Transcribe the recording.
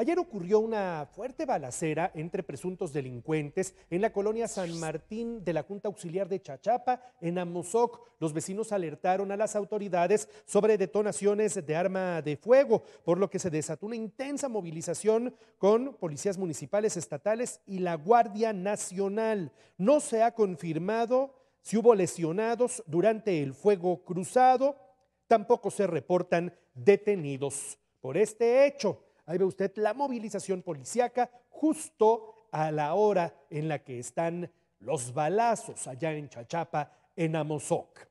Ayer ocurrió una fuerte balacera entre presuntos delincuentes en la colonia San Martín de la Junta Auxiliar de Chachapa, en Amozoc. Los vecinos alertaron a las autoridades sobre detonaciones de arma de fuego, por lo que se desató una intensa movilización con policías municipales, estatales y la Guardia Nacional. No se ha confirmado si hubo lesionados durante el fuego cruzado, tampoco se reportan detenidos por este hecho. Ahí ve usted la movilización policíaca justo a la hora en la que están los balazos allá en Chachapa, en Amozoc.